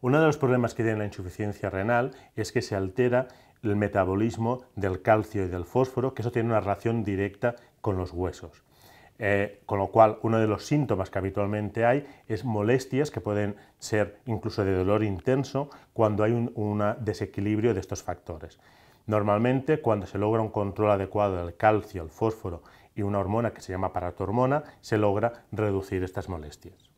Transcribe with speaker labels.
Speaker 1: Uno de los problemas que tiene la insuficiencia renal es que se altera el metabolismo del calcio y del fósforo, que eso tiene una relación directa con los huesos. Eh, con lo cual, uno de los síntomas que habitualmente hay es molestias que pueden ser incluso de dolor intenso cuando hay un desequilibrio de estos factores. Normalmente, cuando se logra un control adecuado del calcio, el fósforo y una hormona que se llama paratormona, se logra reducir estas molestias.